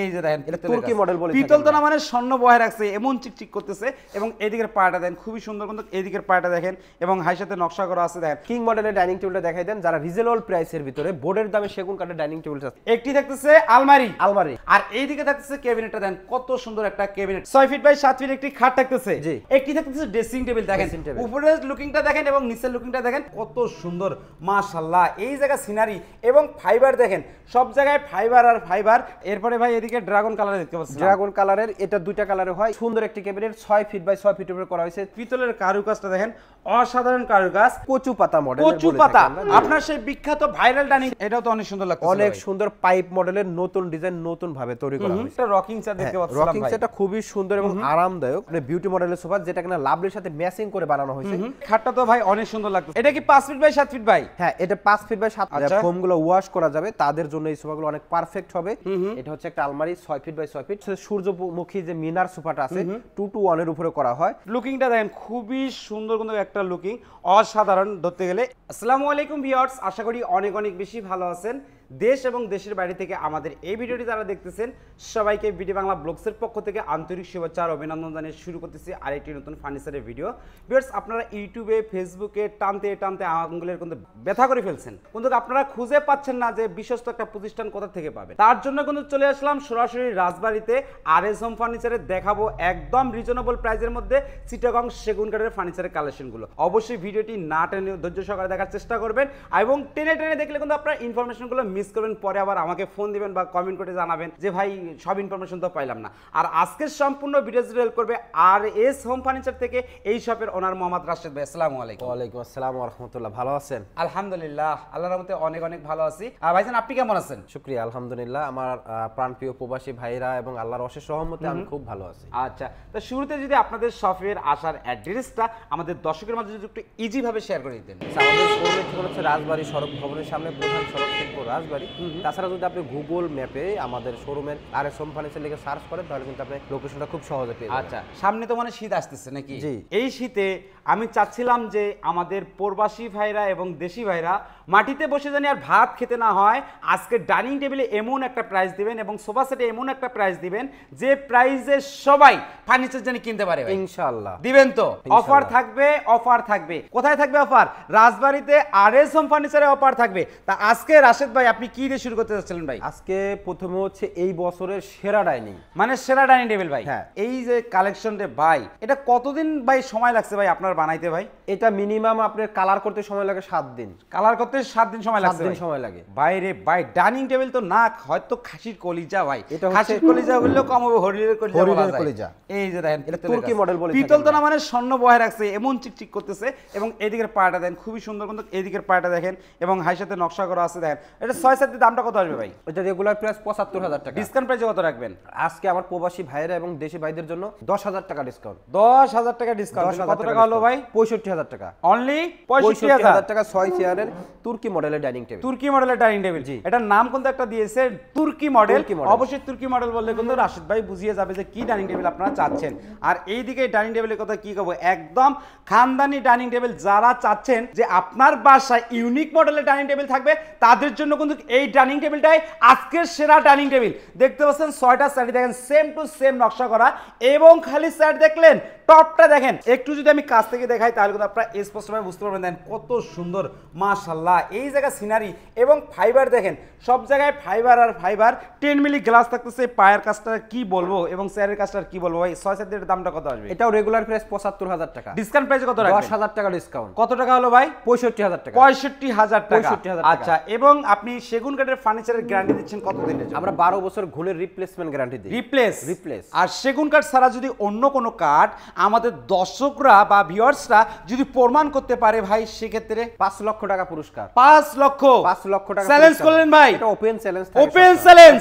এই যে দেখেন তুর্কি মডেল বলে পিতল মানে স্বর্ণ বহে রাখছে এমন চিকচিক করতেছে এবং এদিকের পাটা দেন খুবই সুন্দর কিন্তু এদিকের পাটা দেখেন এবং হাইসাতে নকশা করা আছে দেখেন কিং মডেলের ডাইনিং টেবিলটা দেখাই দেন যারা রিজনেবল প্রাইসের ভিতরে বোর্ডের দামে সেগুন কাটে ডাইনিং টেবিল আছে একটি থাকতেছে আলমারি আলমারি আর এইদিকে থাকতেছে ক্যাবিনেটটা দেন কত সুন্দর একটা ক্যাবিনেট ছয় ফিট বাই সাত ফিট একটি খাট থাকতেছে জি একটি থাকতেছে ড্রেসিং টেবিল দেখেন উপরের লুকিংটা দেখেন এবং নিচের লুকিংটা দেখেন কত সুন্দর মাশাআল্লাহ এই জায়গা সিনারি এবং ফাইবার দেখেন সব জায়গায় ফাইবার আর ফাইবার এরপরে ভাই এদিকে ড্রাগন দেখতে ড্রাগন কালারের এটা দুইটা কালারে হয় সুন্দর একটি ক্যাবিনেট ফিট বাই ফিট উপরে করা হয়েছে পিতলের কারুকাজটা দেখেন অসাধারণ কারুকাজ কচু পাতা কচু পাতা আপনার সেই বিখ্যাত ভাইরাল ডাইনিং এটাও তো অনেক সুন্দর লাগছে অনেক সুন্দর পাইপ মডেলের নতুন ডিজাইন নতুন ভাবে তৈরি করা হয়েছে এটা রকিং চেয়ার দেখতে রকিং হ্যাঁ, চেয়ারটা খুবই সুন্দর এবং আরামদায়ক মানে বিউটি মডেলের সোফা যেটা কিনা লাভলির সাথে ম্যাচিং করে বানানো হয়েছে খাটটা তো ভাই অনেক সুন্দর লাগছে এটা কি 5 ফিট বাই 7 ফিট ভাই হ্যাঁ এটা 5 ফিট বাই 7 ফোমগুলো ওয়াশ করা যাবে তাদের জন্য এই সোফাগুলো অনেক পারফেক্ট হবে এটা হচ্ছে একটা আলমারি ছয় ফিট বাই ছয় ফিট সূর্যমুখী যে মিনার সোফাটা আছে টু টু ওয়ানের উপরে করা হয় লুকিংটা দেখেন খুবই সুন্দর কিন্তু একটা লুকিং অসাধারণ ধরতে গেলে আসসালামু আলাইকুম ভিওয়ার্স আশা করি অনেক অনেক বেশি ভালো আছেন দেশ এবং দেশের বাইরে থেকে আমাদের এই ভিডিওটি যারা দেখতেছেন সবাইকে ভিডিও বাংলা ব্লগসের পক্ষ থেকে আন্তরিক শুভেচ্ছা আর অভিনন্দন জানিয়ে শুরু করতেছি আরেকটি নতুন ফার্নিচারের ভিডিও বিয়ার্স আপনারা ইউটিউবে ফেসবুকে টানতে টানতে আঙুলের কিন্তু ব্যথা করে ফেলছেন কিন্তু আপনারা খুঁজে পাচ্ছেন না যে বিশ্বস্ত একটা প্রতিষ্ঠান কোথা থেকে পাবে তার জন্য কিন্তু চলে আসলাম সরাসরি রাজবাড়িতে আর এস হোম ফার্নিচারে দেখাবো একদম রিজনেবল প্রাইসের মধ্যে চিটাগং সেগুন কাঠের ফার্নিচারের কালেকশনগুলো অবশ্যই ভিডিওটি না টেনে ধৈর্য সহকারে দেখার চেষ্টা করবেন এবং টেনে টেনে দেখলে কিন্তু আপনার ইনফরমেশনগুলো মিস মিস করবেন পরে আবার আমাকে ফোন দিবেন বা কমেন্ট করে জানাবেন যে ভাই সব ইনফরমেশন তো পাইলাম না আর আজকের সম্পূর্ণ ভিডিও রিলেল করবে আর এস হোম ফার্নিচার থেকে এই শপের ওনার মোহাম্মদ রাশেদ ভাই আসসালামু আলাইকুম ওয়ালাইকুম আসসালাম রহমতুল্লাহ ভালো আছেন আলহামদুলিল্লাহ আল্লাহর রহমতে অনেক অনেক ভালো আছি ভাইজান আপনি কেমন আছেন শুক্রিয়া আলহামদুলিল্লাহ আমার প্রাণপ্রিয় প্রবাসী ভাইরা এবং আল্লাহর অশেষ রহমতে আমি খুব ভালো আছি আচ্ছা তো শুরুতে যদি আপনাদের শপের আসার অ্যাড্রেসটা আমাদের দর্শকের মাঝে যদি একটু ইজিভাবে শেয়ার করে দিতেন আচ্ছা, আমাদের শোরুমের হচ্ছে রাজবাড়ি সড়ক ভবনের সামনে প্রধান সড়ক শিল্প রাজবাড়ি পারি তাছাড়া যদি আপনি গুগল ম্যাপে আমাদের শোরুমের আর এস ফার্নিচার লিখে সার্চ করেন তাহলে কিন্তু আপনি লোকেশনটা খুব সহজে পেয়ে আচ্ছা সামনে তো মানে শীত আসতেছে নাকি এই শীতে আমি চাচ্ছিলাম যে আমাদের প্রবাসী ভাইরা এবং দেশি ভাইরা মাটিতে বসে জানি আর ভাত খেতে না হয় আজকে ডাইনিং টেবিলে এমন একটা প্রাইস দিবেন এবং সোফা সেটে এমন একটা প্রাইস দিবেন যে প্রাইসে সবাই ফার্নিচার জানি কিনতে পারে ইনশাআল্লাহ দিবেন তো অফার থাকবে অফার থাকবে কোথায় থাকবে অফার রাজবাড়িতে আর এস হোম ফার্নিচারে অফার থাকবে তা আজকে রাশেদ ভাই আপনি কি দিয়ে শুরু করতে চাচ্ছিলেন ভাই আজকে প্রথমে হচ্ছে এই বছরের সেরা ডাইনিং মানে সেরা ডাইনিং টেবিল ভাই হ্যাঁ এই যে কালেকশন রে ভাই এটা কতদিন ভাই সময় লাগছে ভাই আপনার বানাইতে ভাই এটা মিনিমাম আপনার কালার করতে সময় লাগে সাত দিন কালার করতে সাত দিন সময় লাগছে দিন সময় লাগে বাইরে ভাই ডাইনিং টেবিল তো না হয়তো খাসির কলিজা ভাই খাসির কলিজা বললেও কম হবে হরিণের কলিজা বলা যায় এই যে দেখেন এটা তুর্কি মডেল বলে পিতল তো না মানে স্বর্ণ বহায় রাখছে এমন চিকচিক করতেছে এবং এদিকের পাটা দেখেন খুবই সুন্দর কিন্তু এদিকের পাটা দেখেন এবং হাই সাথে নকশা করা আছে দেখেন এটা ছয় সাতের দামটা কত আসবে ভাই ওইটা রেগুলার প্রাইস পঁচাত্তর হাজার টাকা ডিসকাউন্ট প্রাইসে কত রাখবেন আজকে আমার প্রবাসী ভাইয়েরা এবং দেশি ভাইদের জন্য দশ হাজার টাকা ডিসকাউন্ট দশ হাজার টাকা ডিসকাউন্ট কত টাকা হলো ভাই পঁয়ষট্টি হাজার টাকা অনলি পঁয়ষট্টি হাজার টাকা ছয় চেয়ারের তুর্কি মডেলের ডাইনিং টেবিল তুর্কি মডেলের ডাইনিং টেবিল জি এটার নাম কিন্তু একটা দিয়েছে তুর্কি মডেল অবশ্যই তুর্কি মডেল বললে কিন্তু রাশিদ ভাই বুঝিয়ে যাবে যে কি ডাইনিং টেবিল আপনারা চাচ্ছেন আর এইদিকে ডাইনিং টেবিলের কথা কি কব একদম খানদানি ডাইনিং টেবিল যারা চাচ্ছেন যে আপনার বাসায় ইউনিক মডেলের ডাইনিং টেবিল থাকবে তাদের জন্য কিন্তু কিন্তু এই ডাইনিং টেবিলটাই আজকের সেরা ডাইনিং টেবিল দেখতে পাচ্ছেন ছয়টা সাইড দেখেন সেম টু সেম নকশা করা এবং খালি সাইড দেখলেন টপটা দেখেন একটু যদি আমি কাছ থেকে দেখাই তাহলে কিন্তু আপনারা স্পষ্টভাবে বুঝতে পারবেন দেখেন কত সুন্দর মাশাল্লাহ এই জায়গা সিনারি এবং ফাইবার দেখেন সব জায়গায় ফাইবার আর ফাইবার টেন মিলি গ্লাস থাকতেছে পায়ের কাজটা কি বলবো এবং চেয়ারের কাজটা কি বলবো ভাই ছয় সাতের দামটা কত আসবে এটাও রেগুলার প্রাইস পঁচাত্তর হাজার টাকা ডিসকাউন্ট প্রাইস কত দশ হাজার টাকা ডিসকাউন্ট কত টাকা হলো ভাই পঁয়ষট্টি হাজার টাকা পঁয়ষট্টি হাজার টাকা আচ্ছা এবং আপনি সেগুন কাঠের ফার্নিচারের গ্যারান্টি দিচ্ছেন কত দিনের আমরা বারো বছর ঘুরে রিপ্লেসমেন্ট গ্যারান্টি দিই রিপ্লেস রিপ্লেস আর সেগুন কাঠ ছাড়া যদি অন্য কোনো কাঠ আমাদের দর্শকরা বা ভিউয়ার্সরা যদি প্রমাণ করতে পারে ভাই সেক্ষেত্রে পাঁচ লক্ষ টাকা পুরস্কার পাঁচ লক্ষ পাঁচ লক্ষ টাকা চ্যালেঞ্জ করলেন ভাই ওপেন চ্যালেঞ্জ ওপেন চ্যালেঞ্জ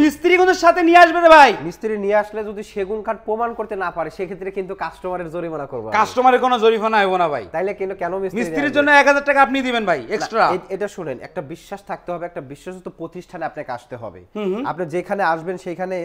মিস্ত্রি কিন্তু সাথে নিয়ে আসবে রে ভাই মিস্ত্রি নিয়ে আসলে যদি সেগুন কাঠ প্রমাণ করতে না পারে সেক্ষেত্রে কিন্তু কাস্টমারের জরিমানা করবো কাস্টমারের কোনো জরিমানা হবে না ভাই তাইলে কিন্তু কেন মিস্ত্রির জন্য এক হাজার টাকা আপনি দিবেন ভাই এক্সট্রা এটা শুনেন একটা বিশ্বাস থাকতে হবে একটা বিশ্বস্ত প্রতিষ্ঠানে আপনাকে আসতে হবে আপনি যেখানে আসবেন সেখানে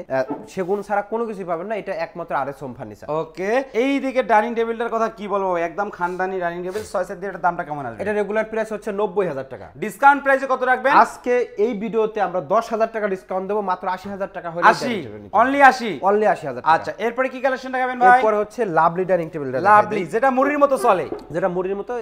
সেগুন ছাড়া কোনো কিছু পাবেন না এটা একমাত্র R S home furniture okay এই দিকে ডাইনিং টেবিলটার কথা কি বলবো একদম খানদানি ডাইনিং টেবিল ছয় সাত দিয়ে দামটা কেমন আসবে এটা রেগুলার প্রাইস হচ্ছে নব্বই হাজার টাকা ডিসকাউন্ট প্রাইসে কত রাখবে আজকে এই ভিডিওতে আমরা দশ হাজার টাকা ডিসকাউন্ট দেবো মাত্র আশি হাজার টাকা হয়ে আসি অনলি আশি অনলি আশি হাজার আচ্ছা এরপরে কি কালেকশন দেখাবেন ভাই এরপর হচ্ছে লাভলি ডাইনিং টেবিল লাভলি যেটা মুড়ির মতো চলে যেটা মুড়ির মতো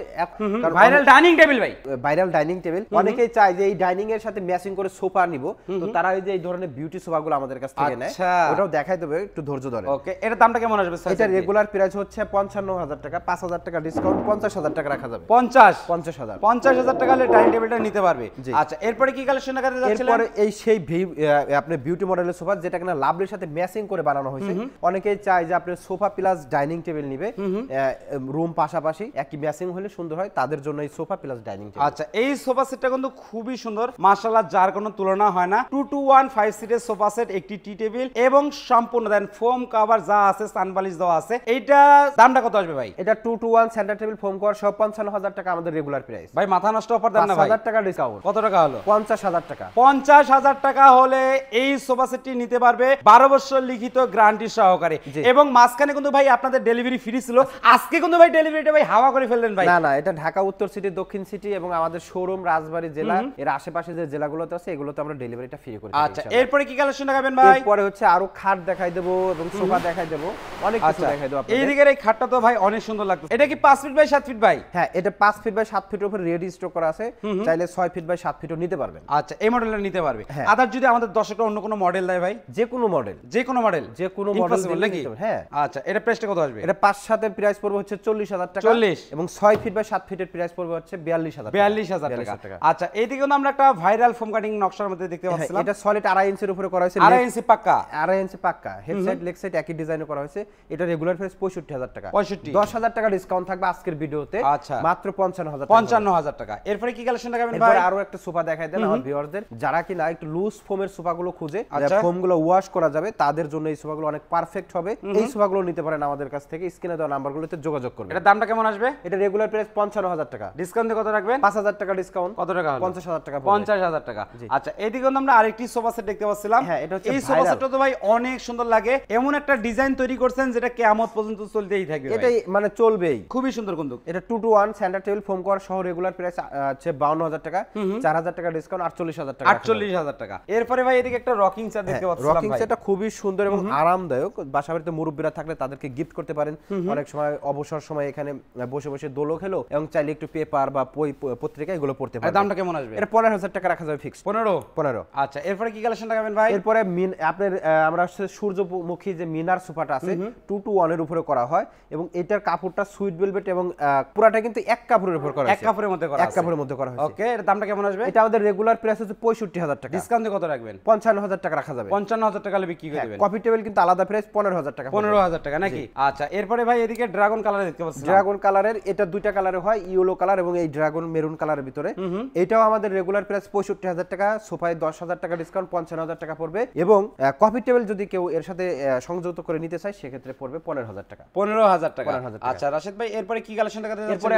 ভাইরাল ডাইনিং টেবিল ভাই ভাইরাল ডাইনিং টেবিল অনেকেই চায় যে এই ডাইনিং এর সাথে ম্যাচিং করে সোফা নিব তো তারা এই যে এই ধরনের বিউটি সোফাগুলো আমাদের কাছ থেকে নেয় আচ্ছা। ওটাও দেখাই দেবে একটু ধৈর্য ধরে ওকে এটা দামটা কেমন আসবে স্যার এটা রেগুলার প্রাইস হচ্ছে পঞ্চান্ন হাজার টাকা পাঁচ হাজার টাকা ডিসকাউন্ট পঞ্চাশ হাজার টাকা রাখা যাবে পঞ্চাশ পঞ্চাশ হাজার পঞ্চাশ হাজার টাকা হলে টাইম টেবিলটা নিতে পারবে আচ্ছা এরপরে কি কালেকশন দেখাতে যাচ্ছে এরপরে এই সেই আপনি বিউটি মডেলের সোফা যেটা কিনা লাভলির সাথে ম্যাচিং করে বানানো হয়েছে অনেকেই চায় যে আপনি সোফা প্লাস ডাইনিং টেবিল নিবে রুম পাশাপাশি একই ম্যাচিং হলে সুন্দর হয় তাদের জন্য এই সোফা প্লাস ডাইনিং টেবিল আচ্ছা এই সোফা সেটটা কিন্তু খুবই সুন্দর মাশাআল্লাহ যার কোনো তুলনা হয় না 2215 সিটের সোফা সেট একটি টি টেবিল এবং সম্পূর্ণ দেন ফোম কভার যা আছে সানবালিশ দেওয়া আছে এইটা দামটা কত আসবে ভাই এটা two two one centre table foam cover সব পঞ্চান্ন হাজার টাকা আমাদের রেগুলার প্রাইস ভাই মাথা নষ্ট অফার দেন না হাজার টাকা ডিসকাউন্ট কত টাকা হলো পঞ্চাশ হাজার টাকা পঞ্চাশ হাজার টাকা হলে এই সোফা সেটটি নিতে পারবে বারো বছর লিখিত গ্যারান্টি সহকারে এবং মাঝখানে কিন্তু ভাই আপনাদের ডেলিভারি ফ্রি ছিল আজকে কিন্তু ভাই ডেলিভারিটা ভাই হাওয়া করে ফেললেন ভাই না না এটা ঢাকা উত্তর সিটি দক্ষিণ সিটি এবং আমাদের শোরুম রাজবাড়ি জেলা এর আশেপাশে যে জেলাগুলোতে আছে এগুলোতে আমরা ডেলিভারিটা ফ্রি করে আচ্ছা এরপরে কি কালেকশন দেখাবেন ভাই এরপরে হচ্ছে আরো খাট দেখাই দেবো এবং সোফা দেখাই দেবো অনেক কিছু আচ্ছা। দেখাই ফিট হ্যাঁ, ফিটের আচ্ছা, হ্যাঁ। আমাদের প্রাইস হ্যাঁ। আচ্ছা, হচ্ছে টাকা আচ্ছা, আমরা একটা ভাইরাল ফোম কাটিং নকশার মধ্যে দেখতে এটা ইঞ্চির উপরে করা হয়েছে পাক্কা আড়াই সাইড সাইড একই করা হয়েছে এটা রেগুলার প্রাইস পঁয়ষট্টি হাজার টাকা পঁয়ষট্টি দশ হাজার টাকা ডিসকাউন্ট থাকবে আজকের ভিডিওতে আচ্ছা মাত্র পঞ্চান্ন হাজার পঞ্চান্ন হাজার টাকা এরপরে কি কালেকশন দেখাবেন ভাই আরো একটা সোফা দেখাই দেন আমার ভিউয়ারদের যারা কিনা একটু লুজ ফোমের খুঁজে ওয়াশ আচ্ছা। করা যাবে তাদের জন্য এই গুলো অনেক পারফেক্ট হবে এই গুলো নিতে পারেন আমাদের কাছ থেকে স্ক্রিনে দেওয়া গুলোতে যোগাযোগ করবেন এটা দামটা কেমন আসবে এটা রেগুলার প্রাইস পঞ্চান্ন হাজার টাকা ডিসকাউন্ট কত রাখবেন পাঁচ হাজার টাকা ডিসকাউন্ট কত টাকা পঞ্চাশ হাজার টাকা পঞ্চাশ হাজার টাকা আচ্ছা এদিকে আমরা আরেকটি সোফা সেট দেখতে পাচ্ছিলাম হ্যাঁ এটা হচ্ছে এই সোফা সেটটা তো ভাই অনেক সুন্দর লাগে এমন একটা ডিজাইন তৈরি করছেন যেটা কেমন পর্যন্ত চলতেই থাকবে এটাই মানে চলবেই খুবই সুন্দর কিন্তু এটা two two one centre table foam কোয়ার সহ রেগুলার প্রাইস আছে বাউন্ন হাজার টাকা চার হাজার টাকা ডিসকাউন্ট আটচল্লিশ হাজার টাকা আটচল্লিশ হাজার টাকা এরপরে ভাই এদিকে একটা রকিং চেয়ার দেখতে পাচ্ছি রকিং চেয়ারটা খুবই সুন্দর এবং আরামদায়ক বাসা বাড়িতে মুরব্বীরা থাকলে তাদেরকে গিফট করতে পারেন অনেক সময় অবসর সময় এখানে বসে বসে দোলো খেলো এবং চাইলে একটু পেপার বা বই পত্রিকা এগুলো পড়তে পারেন দামটা কেমন আসবে এটা পনেরো হাজার টাকা রাখা যাবে ফিক্স পনেরো পনেরো আচ্ছা এরপরে কি কালেকশন রাখবেন ভাই এরপরে মিন আপনার আমরা সূর্যমুখী যে মিনার সোফাটা আছে টু টু ওয়ানের উপরে করা হয় এবং এটার কাপড়টা সুইট ভেলভেট এবং পুরাটা কিন্তু এক কাপড়ের উপর করা এক কাপড়ের মধ্যে করা এক কাপড়ের মধ্যে করা হয় ওকে এর দামটা কেমন আসবে এটা আমাদের রেগুলার প্রাইস হচ্ছে 65000 টাকা ডিসকাউন্টে কত রাখবেন 55000 টাকা রাখা যাবে 55000 টাকা টাকা বিক্রি করে দিবেন কফি টেবিল কিন্তু আলাদা প্রাইস 15000 টাকা 15000 টাকা নাকি আচ্ছা এরপরে ভাই এদিকে ড্রাগন কালারে দেখতে পাচ্ছি ড্রাগন কালারের এটা দুইটা কালারে হয় ইয়েলো কালার এবং এই ড্রাগন মেরুন কালারের ভিতরে এটাও আমাদের রেগুলার প্রাইস 65000 টাকা সোফায় 10000 টাকা ডিসকাউন্ট 55000 টাকা পড়বে এবং কফি টেবিল যদি কেউ এর সাথে সংযুক্ত করে নিতে চায় সেক্ষেত্রে পড়বে 15000 হাজার টাকা পনেরো হাজার টাকা আচ্ছা রাশেদ ভাই এরপরে কি কালেকশন দেখা এরপরে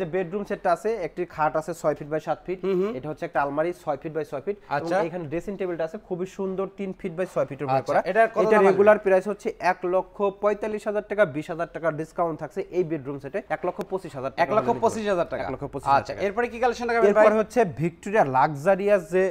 যে বেডরুম সেটটা আছে একটি খাট আছে ছয় ফিট বাই সাত ফিট এটা হচ্ছে একটা আলমারি ছয় ফিট বাই ছয় ফিট আচ্ছা এখানে ড্রেসিং টেবিলটা আছে খুবই সুন্দর তিন ফিট বাই ছয় ফিটের আচ্ছা, করা এটা রেগুলার প্রাইস হচ্ছে এক লক্ষ পঁয়তাল্লিশ হাজার টাকা বিশ হাজার টাকা ডিসকাউন্ট থাকছে এই বেডরুম সেটে এক লক্ষ পঁচিশ হাজার এক লক্ষ পঁচিশ হাজার টাকা লক্ষ পঁচিশ আচ্ছা এরপরে কি কালেকশন দেখা এরপরে হচ্ছে ভিক্টোরিয়া লাক্সারিয়াস যে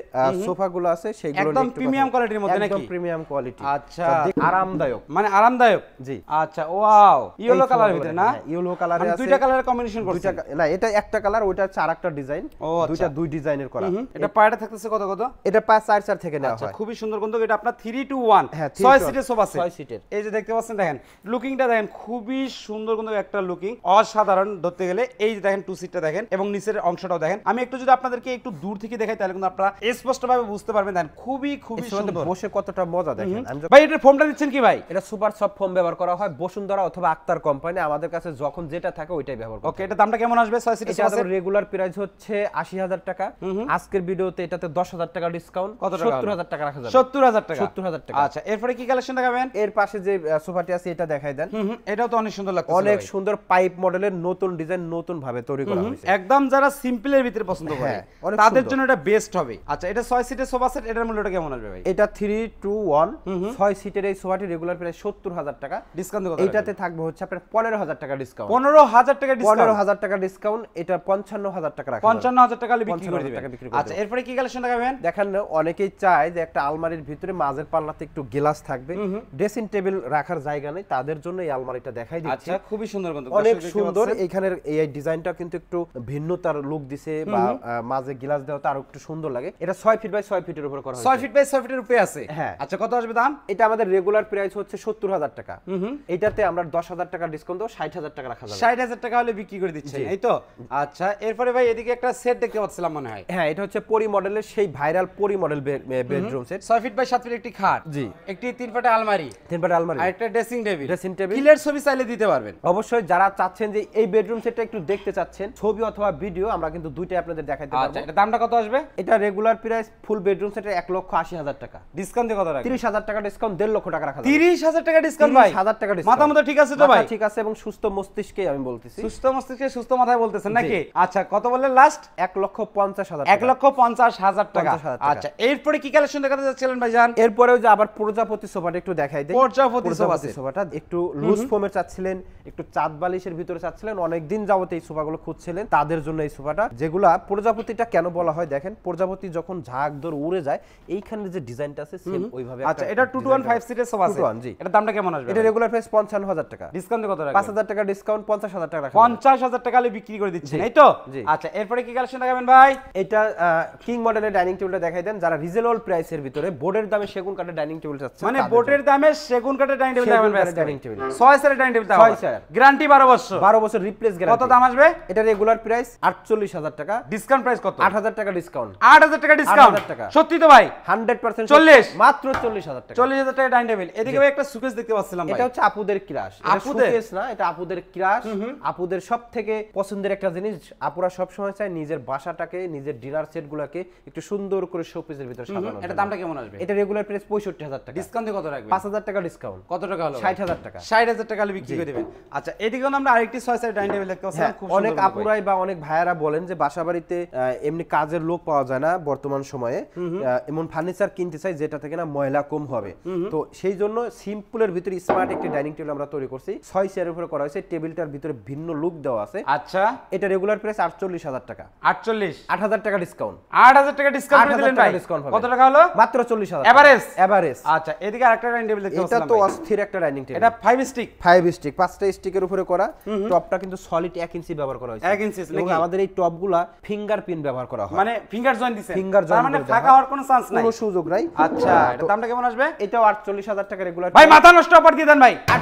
সোফাগুলো আছে সেগুলো একদম প্রিমিয়াম কোয়ালিটির মধ্যে নাকি প্রিমিয়াম কোয়ালিটি আচ্ছা আরামদায়ক মানে আরামদায়ক জি আচ্ছা আচ্ছা ওয়াও ইয়েলো কালারের ভিতরে না ইয়েলো হ্যাঁ, কালারে মানে আছে দুইটা কালারের কম্বিনেশন করছি দুইটা না এটা একটা কালার ওইটা হচ্ছে আরেকটা ডিজাইন দুইটা আচ্ছা। দুই ডিজাইনের করা এটা পায়টা থাকতেছে কত কত এটা পায় 4 4 থেকে নেওয়া আচ্ছা, হয় খুবই সুন্দর কিন্তু এটা আপনার 3 টু 1 6 সিটের সোফা সেট 6 সিটের এই যে দেখতে পাচ্ছেন দেখেন লুকিংটা দেখেন খুবই সুন্দর কিন্তু একটা লুকিং অসাধারণ ধরতে গেলে এই যে দেখেন টু সিটটা দেখেন এবং নিচের অংশটাও দেখেন আমি একটু যদি আপনাদেরকে একটু দূর থেকে দেখাই তাহলে কিন্তু আপনারা স্পষ্ট ভাবে বুঝতে পারবেন দেখেন খুবই খুবই সুন্দর বসে কতটা মজা দেখেন ভাই এটার ফোমটা দিচ্ছেন কি ভাই এটা সুপার সফট ফোম ব্যবহার করা হয় বসুন্ধরা অথবা আক্তার কোম্পানি আমাদের কাছে যখন যেটা থাকে ওইটাই ব্যবহার ওকে এটা দামটা কেমন আসবে 6 সিটের সোফা রেগুলার প্রাইস হচ্ছে 80000 টাকা আজকের ভিডিওতে এটাতে 10000 টাকা ডিসকাউন্ট কত টাকা 70000 টাকা রাখা যাবে 70000 টাকা 70000 টাকা আচ্ছা এরপরে কি কালেকশন দেখাবেন এর পাশে যে সোফাটি আছে এটা দেখাই দেন এটাও তো অনেক সুন্দর লাগছে অনেক সুন্দর পাইপ মডেলের নতুন ডিজাইন নতুন ভাবে তৈরি করা হয়েছে একদম যারা সিম্পলের ভিতরে পছন্দ করে হ্যাঁ, তাদের জন্য এটা বেস্ট হবে আচ্ছা এটা 6 সিটি সোফা সেট এটার মূল্যটা কেমন আসবে ভাই এটা 3 2 1 6 সিটের এই সোফাটি রেগুলার প্রাইস 70000 টাকা ডিসকাউন্ট এটাতে থাকবে হচ্ছে আপনার পনেরো হাজার টাকা ডিসকাউন্ট পনেরো হাজার টাকা পনেরো হাজার টাকা ডিসকাউন্ট এটা পঞ্চান্ন হাজার টাকা পঞ্চান্ন হাজার টাকা আচ্ছা এরপরে কি কালেকশন দেখাবেন দেখেন অনেকেই চায় যে একটা আলমারির ভিতরে মাঝের পাল্লাতে একটু গ্লাস থাকবে ড্রেসিং টেবিল রাখার জায়গা নেই তাদের জন্য এই আলমারিটা দেখাই দিচ্ছি আচ্ছা খুবই সুন্দর অনেক সুন্দর এখানের এই ডিজাইনটা কিন্তু একটু ভিন্নতার লুক দিছে বা মাঝে গ্লাস দেওয়া তার একটু সুন্দর লাগে এটা ছয় ফিট বাই 6 ফিটের উপর করা হয়েছে 6 ফিট বাই 6 ফিটের উপরে আছে হ্যাঁ আচ্ছা কত আসবে দাম এটা আমাদের রেগুলার প্রাইস হচ্ছে সত্তর হাজার টাকা এটাতে আমরা দশ হাজার টাকা ডিসকাউন্ট দেবো ষাট হাজার টাকা রাখা ষাট হাজার টাকা হলে বিক্রি করে দিচ্ছি এই তো আচ্ছা এরপরে ভাই এদিকে একটা সেট দেখতে পাচ্ছিলাম মনে হয় হ্যাঁ এটা হচ্ছে পরি মডেলের সেই ভাইরাল পরি মডেল বেডরুম সেট ছয় ফিট বাই সাত ফিট একটি খাট জি একটি তিন ফিট আলমারি তিন ফিট আলমারি আর একটা dressing table dressing table clear ছবি চাইলে দিতে পারবেন অবশ্যই যারা চাচ্ছেন যে এই বেডরুম সেটটা একটু দেখতে চাচ্ছেন ছবি অথবা ভিডিও আমরা কিন্তু দুইটাই আপনাদের দেখাতে পারবো আচ্ছা, এটা দামটা কত আসবে এটা রেগুলার প্রাইস ফুল বেডরুম সেটের এক লক্ষ আশি হাজার টাকা ডিসকাউন্ট দিয়ে কত রাখা তিরিশ হাজার টাকা ডিসকাউন্ট দেড় লক্ষ টাকা রাখা তিরিশ হাজার টাকা ডিসকাউন্ট ভাই হাজার টাকা মাথা মতো ঠিক আছে তো ভাই ঠিক আছে এবং সুস্থ মস্তিষ্কে আমি বলতেছি সুস্থ মস্তিষ্কে সুস্থ মাথায় বলতেছেন নাকি আচ্ছা কত বললেন লাস্ট এক লক্ষ পঞ্চাশ হাজার এক লক্ষ পঞ্চাশ হাজার টাকা আচ্ছা এরপরে কি কালেকশন দেখাতে যাচ্ছিলেন জান এরপরেও যে আবার প্রজাপতি সোফাটা একটু দেখাই দেয় প্রজাপতি সোফাটা একটু লুজ ফোমের চাচ্ছিলেন একটু চাঁদ বালিশের ভিতরে চাচ্ছিলেন অনেকদিন যাবত এই সোফাগুলো খুঁজছিলেন তাদের জন্য এই সোফাটা যেগুলা প্রজাপতিটা কেন বলা হয় দেখেন প্রজাপতি যখন ঝাঁক দর উড়ে যায় এইখানে যে ডিজাইনটা আছে সেম ওইভাবে আচ্ছা এটা টু টু ওয়ান ফাইভ সিটের সোফা আছে জি এটা দামটা কেমন আসবে এটা রেগুলার প্রাইস পঞ্চান্ন হাজার টাকা ডিসকাউন্ট কত পাঁচ হাজার টাকা ডিসকাউন্ট পঞ্চাশ হাজার টাকা পঞ্চাশ হাজার টাকা বিক্রি করে দিচ্ছেন এই তো আচ্ছা এরপরে কি কালেকশন দেখাবেন ভাই এটা কিং মডেলের ডাইনিং টেবিলটা দেখাই দেন যারা রিজনেবল প্রাইসের ভিতরে বোর্ডের দামে সেগুন কাঠের ডাইনিং টেবিল চাচ্ছে মানে বোর্ডের দামে সেগুন কাঠের ডাইনিং টেবিল দেখাবেন ভাই ডাইনিং টেবিল 6 সালের ডাইনিং টেবিল 6 সালের গ্যারান্টি 12 বছর 12 বছর রিপ্লেস গ্যারান্টি কত দাম আসবে এটা রেগুলার প্রাইস 48000 টাকা ডিসকাউন্ট প্রাইস কত 8000 টাকা ডিসকাউন্ট 8000 টাকা ডিসকাউন্ট সত্যি তো ভাই 100% 40 মাত্র 40000 টাকা 40000 টাকা ডাইনিং টেবিল এদিকে ভাই একটা সুকেস দেখতে পাচ্ছিলাম ভাই এটা হচ্ছে আপুদের আপুদের ক্রাশ আপুদের না এটা আপুদের ক্রাশ আপুদের সব থেকে পছন্দের একটা জিনিস আপুরা সব সময় চায় নিজের বাসাটাকে নিজের ডিনার সেট গুলাকে একটু সুন্দর করে শোপিসের ভিতরে সাজানো এটা দামটা কেমন আসবে এটা রেগুলার প্রাইস 65000 টাকা ডিসকাউন্টে কত রাখবেন 5000 টাকা ডিসকাউন্ট কত টাকা হলো 60000 টাকা 60000 টাকা বিক্রি করে দিবেন আচ্ছা এদিকে আমরা আরেকটি ছয় সাইড ডাইনিং টেবিল দেখতে পাচ্ছি হ্যাঁ, খুব অনেক আপুরাই বা অনেক ভাইয়ারা বলেন যে বাসাবাড়িতে এমনি কাজের লোক পাওয়া যায় না বর্তমান সময়ে এমন ফার্নিচার কিনতে চাই যেটা থেকে না ময়লা কম হবে তো সেই জন্য সিম্পলের ভিতরে স্মার্ট একটি ডাইনিং টেবিল আমরা তৈরি করছি ছয় চেয়ারের উপরে করা হয়েছে টেবিলটার ভিতরে ভিন্ন লুক দেওয়া আছে আচ্ছা এটা রেগুলার প্রাইস আটচল্লিশ হাজার টাকা আটচল্লিশ আট হাজার টাকা ডিসকাউন্ট আট হাজার টাকা ডিসকাউন্ট ডিসকাউন্ট কত টাকা হলো মাত্র চল্লিশ হাজার এভারেজ এভারেজ আচ্ছা এদিকে আরেকটা ডাইনিং টেবিল দেখতে এটা তো অস্থির একটা ডাইনিং টেবিল এটা ফাইভ স্টিক ফাইভ স্টিক পাঁচটা স্টিকের উপরে করা টপটা কিন্তু সলিড এক ইঞ্চি ব্যবহার করা হয়েছে এক ইঞ্চি এবং আমাদের এই ফিঙ্গার পিন ব্যবহার করা হয় মানে ফিঙ্গার জয়েন্ট দিছে ফিঙ্গার জয়েন্ট মানে ফাঁকা হওয়ার কোনো চান্স নাই কোনো সুযোগ নাই আচ্ছা এটা দামটা কেমন আসবে এটাও আটচল্লিশ হাজার টাকা রেগুলার ভাই মাথা নষ্ট অফার দিয়ে দেন ভাই আট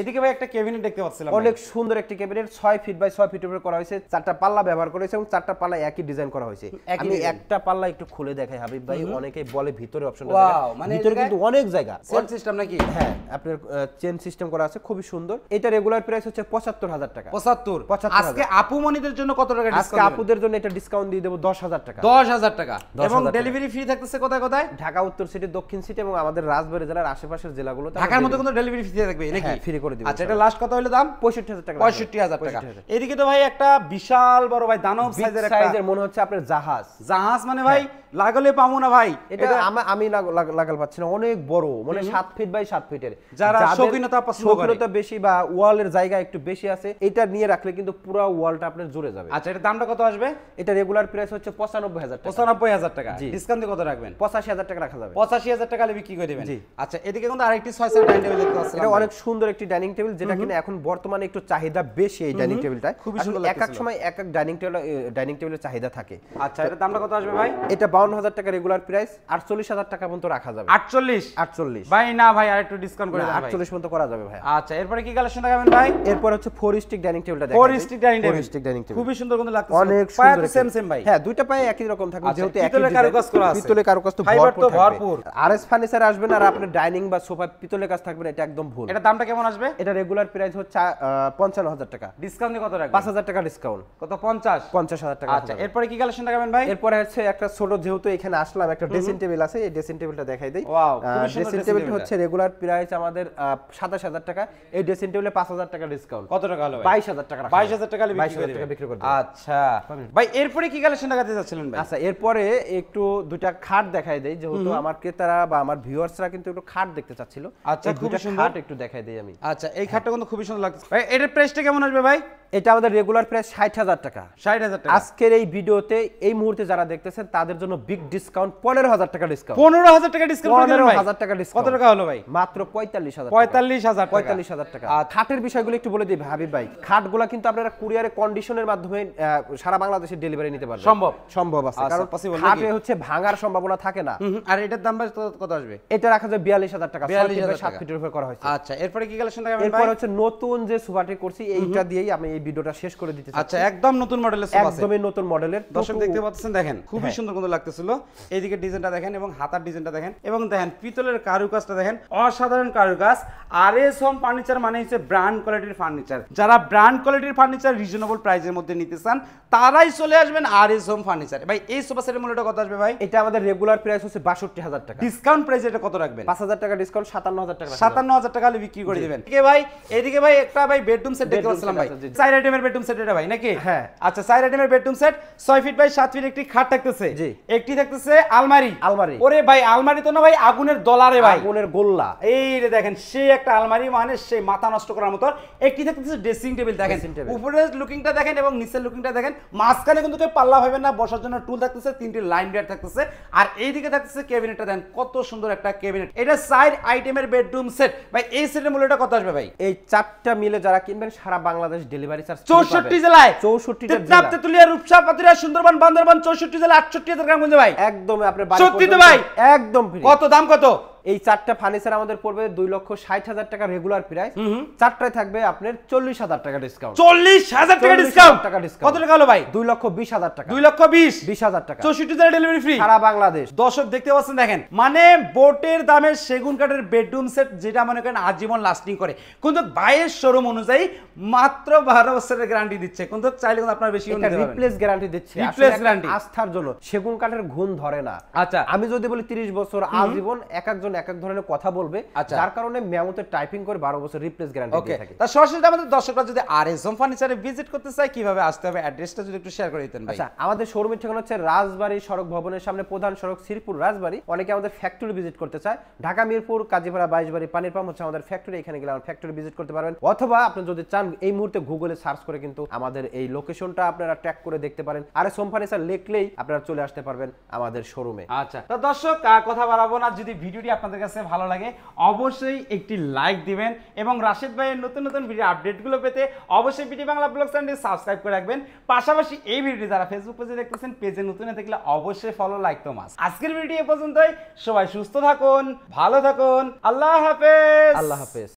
এদিকে ভাই একটা ক্যাবিনেট দেখতে পাচ্ছিলাম অনেক সুন্দর ক্যাবিনেট 6 ফিট বাই 6 ফিট উপরে করা হয়েছে চারটা পাল্লা ব্যবহার এবং চারটা পাল্লা একই ডিজাইন করা হয়েছে আমি একটা পাল্লা একটু খুলে দেখাই হাবিব ভাই অনেকেই বলে ভিতরে মানে ভিতরে কিন্তু অনেক জায়গা সিস্টেম নাকি হ্যাঁ চেন সিস্টেম করা আছে খুবই সুন্দর এটা রেগুলার প্রাইস হচ্ছে 75000 টাকা 75 75 আজকে আপু মনিদের জন্য কত টাকা আজকে আপুদের জন্য এটা ডিসকাউন্ট দিয়ে দেব 10000 টাকা 10000 টাকা এবং ডেলিভারি ফ্রি থাকতেছে কোথায় কোথায় ঢাকা উত্তর সিটি দক্ষিণ সিটি এবং আমাদের রাজবাড়ী জেলার আশেপাশের জেলাগুলোতে ঢাকার মধ্যে কোনো ডেলিভারি ফ্রি থাকবে হ্যাঁ, আচ্ছা জুড়ে যাবে আচ্ছা, দামটা কত আসবে এটা রেগুলার প্রাইস হচ্ছে 95000 টাকা 95000 টাকা টাকা রাখা যাবে টাকা আচ্ছা, এদিকে কিন্তু আরেকটি অনেক সুন্দর একটি ডাইনিং টেবিল যেটা কিনা এখন বর্তমানে একটু চাহিদা বেশি এই ডাইনিং টেবিলটা খুবই সুন্দর এক এক সময় এক এক ডাইনিং টেবিল ডাইনিং টেবিলের চাহিদা থাকে আচ্ছা এটা দামটা কত আসবে ভাই এটা 52000 টাকা রেগুলার প্রাইস 48000 টাকা পর্যন্ত রাখা যাবে 48 48 ভাই না ভাই আর একটু ডিসকাউন্ট করে 48 পর্যন্ত করা যাবে ভাই আচ্ছা এরপরে কি কালেকশন দেখাবেন ভাই এরপর হচ্ছে ফোর স্টিক ডাইনিং টেবিলটা দেখেন four stick dining table four stick dining table খুবই সুন্দর কিন্তু লাগছে অনেক সুন্দর সেম সেম ভাই হ্যাঁ দুইটা পায়ে একই রকম থাকবে আচ্ছা, যেহেতু একই কারুকাজ করা আছে পিতলের কারুকাজ তো ভরপুর থাকবে আর এস ফার্নিচার আসবে না আর আপনার ডাইনিং বা সোফা পিতলের কাজ থাকবে না এটা একদম ভুল এটা দাম দামটা কেমন আসবে এটা রেগুলার প্রাইস হচ্ছে পঞ্চান্ন হাজার টাকা ডিসকাউন্ট কত রাখবে পাঁচ হাজার টাকা ডিসকাউন্ট কত পঞ্চাশ পঞ্চাশ হাজার টাকা আচ্ছা এরপরে কি কালেকশন রাখবেন ভাই এরপরে হচ্ছে একটা ছোট যেহেতু এখানে আসলাম একটা ড্রেসিং টেবিল আছে এই ড্রেসিং টেবিলটা দেখাই দিই ড্রেসিং টেবিল হচ্ছে রেগুলার প্রাইস আমাদের সাতাশ হাজার টাকা এই ড্রেসিং টেবিলে পাঁচ হাজার টাকা ডিসকাউন্ট কত টাকা হলো বাইশ হাজার টাকা বাইশ হাজার টাকা বাইশ হাজার টাকা বিক্রি করতে আচ্ছা ভাই এরপরে কি কালেকশন দেখাতে চাচ্ছিলেন ভাই আচ্ছা এরপরে একটু দুটা খাট দেখাই দেই যেহেতু আমার ক্রেতারা বা আমার ভিউয়ার্সরা কিন্তু একটু খাট দেখতে চাচ্ছিল আচ্ছা খুব সুন্দর খাট একটু দেখাই দিই আমি আচ্ছা এই হ্যাঁ। খাটটা কিন্তু খুবই সুন্দর লাগছে ভাই এটার প্রাইসটা কেমন আসবে ভাই এটা আমাদের রেগুলার প্রাইস ষাট হাজার টাকা ষাট হাজার টাকা আজকের এই ভিডিওতে এই মুহূর্তে যারা দেখতেছেন তাদের জন্য বিগ ডিসকাউন্ট পনেরো হাজার টাকা ডিসকাউন্ট পনেরো হাজার টাকা ডিসকাউন্ট পনেরো হাজার টাকা ডিসকাউন্ট কত টাকা হলো ভাই মাত্র পঁয়তাল্লিশ হাজার পঁয়তাল্লিশ হাজার পঁয়তাল্লিশ হাজার টাকা আচ্ছা। খাটের বিষয়গুলো একটু বলে দিই হাবিব ভাই কিন্তু আপনারা কুরিয়ারে কন্ডিশনের মাধ্যমে সারা বাংলাদেশে ডেলিভারি নিতে পারবেন সম্ভব সম্ভব আছে আচ্ছা, কারণ খাটে হচ্ছে ভাঙার সম্ভাবনা থাকে না আর এটার দাম কত আসবে এটা রাখা যায় বিয়াল্লিশ হাজার টাকা বিয়াল্লিশ হাজার সাত ফিটের উপর করা হয়েছে আচ্ছা এরপরে কি ভাই এরপর হচ্ছে নতুন যে করছি এইটা দিয়েই আমি এই ভিডিওটা শেষ করে দিতে আচ্ছা একদম নতুন মডেলের একদমই নতুন মডেলের দর্শক দেখতে পাচ্ছেন দেখেন হ্যাঁ। খুবই সুন্দর কিন্তু লাগতেছিল এইদিকে ডিজাইনটা দেখেন এবং হাতার ডিজাইনটা দেখেন এবং দেখেন পিতলের কারুকাজটা দেখেন অসাধারণ কারুকাজ আর এস হোম ফার্নিচার মানে হচ্ছে ব্র্যান্ড কোয়ালিটির ফার্নিচার যারা ব্র্যান্ড কোয়ালিটির ফার্নিচার রিজনেবল প্রাইসের মধ্যে নিতে চান তারাই চলে আসবেন আর এস হোম ফার্নিচার ভাই এই সোফা সেটের মূল্যটা কত আসবে ভাই এটা আমাদের রেগুলার প্রাইস হচ্ছে বাষট্টি হাজার টাকা ডিসকাউন্ট প্রাইস এটা কত রাখবেন পাঁচ হাজার টাকা ডিসকাউন্ট সাতান্ন হাজার টাকা সাতান্ন হাজার টাকা বিক্রি করে দিবেন ঠিক ভাই এদিকে ভাই একটা ভাই বেডরুম সেট দেখতে পাচ্ছিলাম ভাই সাইড আইটেমের বেডরুম সেট এটা ভাই নাকি হ্যাঁ আচ্ছা সাইড আইটেমের bedroom set 6 feet by 7 feet একটি খাট থাকতেছে জি একটি থাকতেছে আলমারি আলমারি ওরে ভাই আলমারি তো না ভাই আগুনের দলারে ভাই আগুনের গোল্লা এই রে দেখেন সেই একটা আলমারি মানে সেই মাথা নষ্ট করার মতো একটি থাকতেছে ড্রেসিং টেবিল দেখেন উপরে লুকিংটা দেখেন এবং নিচের লুকিংটা দেখেন মাঝখানে কিন্তু কেউ পাল্লা হবে না বসার জন্য টুল থাকতেছে তিনটি লাইন বেড থাকতেছে আর এইদিকে থাকতেছে ক্যাবিনেটটা দেখেন কত সুন্দর একটা ক্যাবিনেট এটা সাইড আইটেমের বেডরুম সেট ভাই এই সেটের মূল্যটা কত আসবে ভাই এই চারটা মিলে যারা কিনবেন সারা বাংলাদেশ ডেলিভারি চার্জ চৌষট্টি জেলায় চৌষট্টি তেতুলিয়া রূপসা পাতুরিয়া সুন্দরবন বান্দরবান চৌষট্টি জেলা আটষট্টি হাজার গ্রাম ভাই একদম আপনার ভাই একদম কত দাম কত এই চারটা ফার্নিচার আমাদের পড়বে দুই লক্ষ ষাট হাজার টাকা রেগুলার প্রাইস চারটায় থাকবে আপনার চল্লিশ হাজার টাকা ডিসকাউন্ট চল্লিশ হাজার টাকা ডিসকাউন্ট টাকা ডিসকাউন্ট কত টাকা হলো ভাই দুই লক্ষ বিশ হাজার টাকা দুই লক্ষ বিশ বিশ হাজার টাকা চৌষট্টি হাজার ডেলিভারি ফ্রি সারা বাংলাদেশ দর্শক দেখতে পাচ্ছেন দেখেন মানে বোটের দামের সেগুন কাঠের বেডরুম সেট যেটা মনে করেন আজীবন লাস্টিং করে কিন্তু বাইয়ের শোরুম অনুযায়ী মাত্র বারো বছরের গ্যারান্টি দিচ্ছে কিন্তু চাইলে কিন্তু আপনার বেশি রিপ্লেস গ্যারান্টি দিচ্ছে রিপ্লেস গ্যারান্টি আস্থার জন্য সেগুন কাঠের ঘুণ ধরে না আচ্ছা আমি যদি বলি তিরিশ বছর আজীবন এক একজন এক এক ধরনের কথা বলবে আচ্ছা। যার কারণে মেমোতে টাইপিং করে বারো বছর রিপ্লেস গ্যারান্টি দিয়ে থাকে তা সরাসরি আমাদের দর্শকরা যদি আর এস ফার্নিচারে ভিজিট করতে চায় কিভাবে আসতে হবে অ্যাড্রেসটা যদি একটু শেয়ার করে দিতেন আচ্ছা আমাদের শোরুমের ঠিকানা হচ্ছে রাজবাড়ি সড়ক ভবনের সামনে প্রধান সড়ক শিরপুর রাজবাড়ি অনেকে আমাদের ফ্যাক্টরি ভিজিট করতে চায় ঢাকা মিরপুর কাজীপাড়া বাইশবাড়ি পানির পাম্প হচ্ছে আমাদের ফ্যাক্টরি এখানে গেলে ফ্যাক্টরি ভিজিট করতে পারবেন অথবা আপনি যদি চান এই মুহূর্তে গুগলে সার্চ করে কিন্তু আমাদের এই লোকেশনটা আপনারা ট্র্যাক করে দেখতে পারেন আর এস ফার্নিচার লিখলেই আপনারা চলে আসতে পারবেন আমাদের শোরুমে আচ্ছা তো দর্শক কথা বাড়াবো না যদি ভিডিওটি আপনার আপনাদের কাছে ভালো লাগে অবশ্যই একটি লাইক দিবেন এবং রাশেদ ভাইয়ের নতুন নতুন ভিডিও আপডেটগুলো পেতে অবশ্যই বিটি বাংলা ব্লগ চ্যানেলটি সাবস্ক্রাইব করে রাখবেন পাশাপাশি এই ভিডিওটি যারা ফেসবুক পেজে দেখতেছেন পেজে নতুন দেখলে অবশ্যই ফলো লাইক তো মাস আজকের ভিডিও এ পর্যন্তই সবাই সুস্থ থাকুন ভালো থাকুন আল্লাহ হাফেজ আল্লাহ হাফেজ